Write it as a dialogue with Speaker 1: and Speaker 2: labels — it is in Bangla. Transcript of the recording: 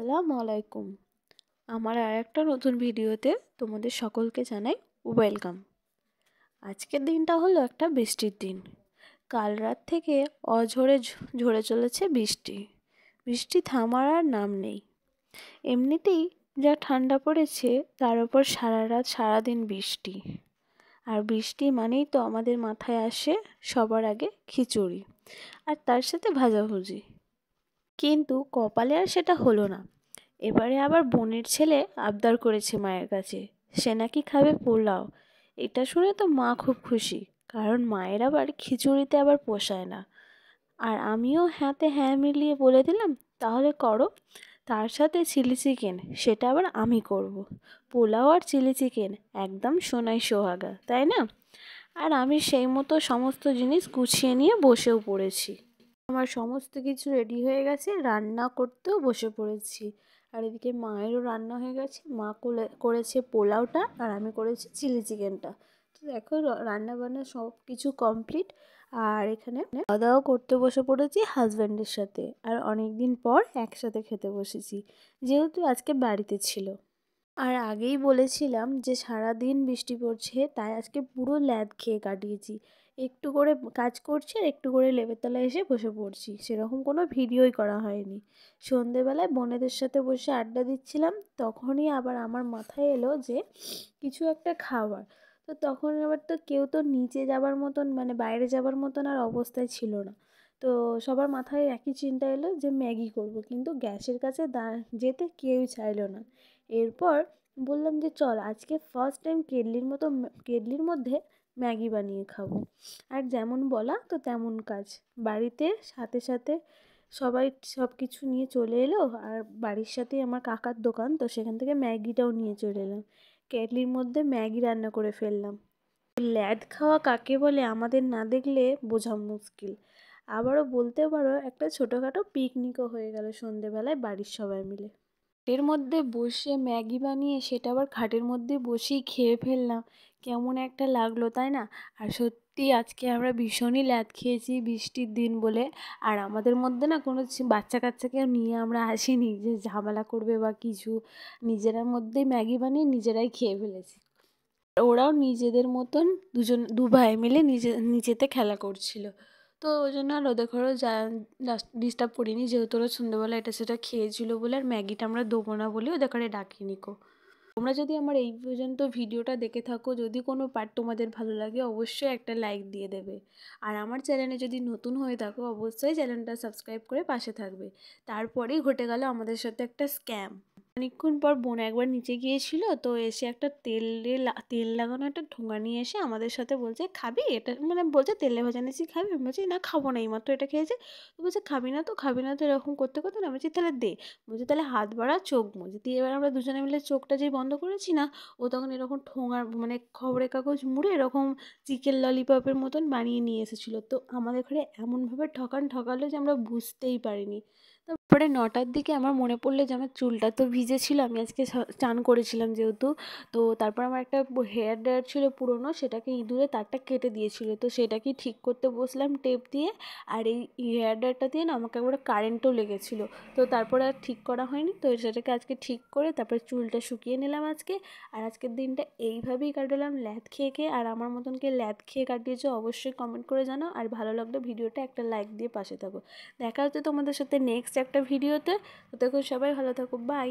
Speaker 1: আসসালামু আলাইকুম আমার আর একটা নতুন ভিডিওতে তোমাদের সকলকে জানাই ওয়েলকাম আজকের দিনটা হলো একটা বৃষ্টির দিন কাল রাত থেকে অঝরে ঝরে চলেছে বৃষ্টি বৃষ্টি থামার আর নাম নেই এমনিতেই যা ঠান্ডা পড়েছে তার উপর সারা রাত সারাদিন বৃষ্টি আর বৃষ্টি মানেই তো আমাদের মাথায় আসে সবার আগে খিচুড়ি আর তার সাথে ভাজাভুজি কিন্তু কপালে আর সেটা হলো না এবারে আবার বোনের ছেলে আবদার করেছে মায়ের কাছে সে নাকি খাবে পোলাও এটা শুনে তো মা খুব খুশি কারণ মায়ের আবার খিচুড়িতে আবার পোষায় না আর আমিও হ্যাঁতে হ্যাঁ মিলিয়ে বলে দিলাম তাহলে করো তার সাথে চিলি চিকেন সেটা আবার আমি করব। পোলাও আর চিলি চিকেন একদম সোনাই সোহাগা তাই না আর আমি সেই মতো সমস্ত জিনিস গুছিয়ে নিয়ে বসেও পড়েছি আমার সমস্ত কিছু রেডি হয়ে গেছে রান্না করতেও বসে পড়েছি আর এদিকে মায়েরও রান্না হয়ে গেছে মা করেছে পোলাওটা আর আমি করেছি চিলি চিকেনটা তো দেখো রান্না বান্না সব কিছু কমপ্লিট আর এখানে খাওয়া দাওয়া করতে বসে পড়েছি হাজব্যান্ডের সাথে আর অনেক দিন পর একসাথে খেতে বসেছি যেহেতু আজকে বাড়িতে ছিল আর আগেই বলেছিলাম যে সারা দিন বৃষ্টি পড়ছে তাই আজকে পুরো ল্যাদ খেয়ে কাটিয়েছি একটু করে কাজ করছি আর একটু করে লেবের তলায় এসে বসে পড়ছি সেরকম কোনো ভিডিওই করা হয়নি সন্ধেবেলায় বোনেদের সাথে বসে আড্ডা দিচ্ছিলাম তখনই আবার আমার মাথায় এলো যে কিছু একটা খাবার তো তখন আবার তো কেউ তো নিচে যাবার মতন মানে বাইরে যাবার মতন আর অবস্থায় ছিল না তো সবার মাথায় একই চিন্তা এলো যে ম্যাগি করব কিন্তু গ্যাসের কাছে দা যেতে কেউই চাইলো না এরপর বললাম যে চল আজকে ফার্স্ট টাইম কেডলির মতো কেডলির মধ্যে ম্যাগি বানিয়ে খাবো আর যেমন বলা তো তেমন কাজ বাড়িতে সাথে সাথে সবাই সব কিছু নিয়ে চলে এলো আর বাড়ির সাথে আমার কাকার দোকান তো সেখান থেকে ম্যাগিটাও নিয়ে চলে এলাম কেটলির মধ্যে ম্যাগি রান্না করে ফেললাম ল্যাদ খাওয়া কাকে বলে আমাদের না দেখলে বোঝা মুশকিল আবারও বলতে পারো একটা ছোটোখাটো পিকনিকও হয়ে গেল সন্ধেবেলায় বাড়ির সবাই মিলে এর মধ্যে বসে ম্যাগি বানিয়ে সেটা আবার খাটের মধ্যে বসেই খেয়ে ফেললাম কেমন একটা লাগলো তাই না আর সত্যি আজকে আমরা ভীষণই ল্যাদ খেয়েছি বৃষ্টির দিন বলে আর আমাদের মধ্যে না কোনো বাচ্চা কাচ্চাকে নিয়ে আমরা আসিনি যে ঝামেলা করবে বা কিছু নিজেরার মধ্যেই ম্যাগি বানিয়ে নিজেরাই খেয়ে ফেলেছি ওরাও নিজেদের মতন দুজন দু ভাই মিলে নিজে নিজেতে খেলা করছিল তো ওই জন্য আর ওদের ঘরেও যা ডিস্টার্ব করিনি যেহেতু ওরা সন্ধ্যেবেলা এটা সেটা খেয়েছিল বলে আর ম্যাগিটা আমরা দেবো না বলে ওদের ঘরে ডাকিনি কো তোমরা যদি আমার এই পর্যন্ত ভিডিওটা দেখে থাকো যদি কোনো পার্ট তোমাদের ভালো লাগে অবশ্যই একটা লাইক দিয়ে দেবে আর আমার চ্যানেলে যদি নতুন হয়ে থাকো অবশ্যই চ্যানেলটা সাবস্ক্রাইব করে পাশে থাকবে তারপরেই ঘটে গেল আমাদের সাথে একটা স্ক্যাম খানিক্ষণ পর বোন একবার নিচে গিয়েছিল তো এসে একটা তেলে তেল লাগানো একটা ঠোঙা নিয়ে এসে আমাদের সাথে বলছে খাবি এটা মানে বলছে তেলে ভাজা নিয়েছি খাবি আমি বলছি না খাবো না এই মাত্র এটা খেয়েছে তো বলছে খাবি না তো খাবি না তো এরকম করতে করতে না বলছি তাহলে দে বলছে তাহলে হাত বাড়া চোখ মুজি দিয়ে এবার আমরা দুজনে মিলে চোখটা যেই বন্ধ করেছি না ও তখন এরকম ঠোঙার মানে খবরের কাগজ মুড়ে এরকম চিকেন ললিপপের মতন বানিয়ে নিয়ে এসেছিলো তো আমাদের ঘরে এমনভাবে ঠকান ঠকালো যে আমরা বুঝতেই পারিনি পরে নটার দিকে আমার মনে পড়লো যে আমার চুলটা তো ভিজেছিল আমি আজকে চান করেছিলাম যেহেতু তো তারপর আমার একটা হেয়ার ড্রায়ার ছিল পুরনো সেটাকে ইঁদুরে তারটা কেটে দিয়েছিল তো সেটাকে ঠিক করতে বসলাম টেপ দিয়ে আর এই হেয়ার ড্রায়ারটা দিয়ে না আমাকে একবার কারেন্টও লেগেছিলো তো তারপরে আর ঠিক করা হয়নি তো সেটাকে আজকে ঠিক করে তারপরে চুলটা শুকিয়ে নিলাম আজকে আর আজকের দিনটা এইভাবেই কাটালাম ল্যাদ খেয়ে খেয়ে আর আমার মতন কে ল্যাদ খেয়ে কাটিয়েছো অবশ্যই কমেন্ট করে জানাও আর ভালো লাগলে ভিডিওটা একটা লাইক দিয়ে পাশে থাকো দেখা হচ্ছে তোমাদের সাথে নেক্সট একটা ভিডিওতে দেখুন সবাই ভালো থাকুক বাই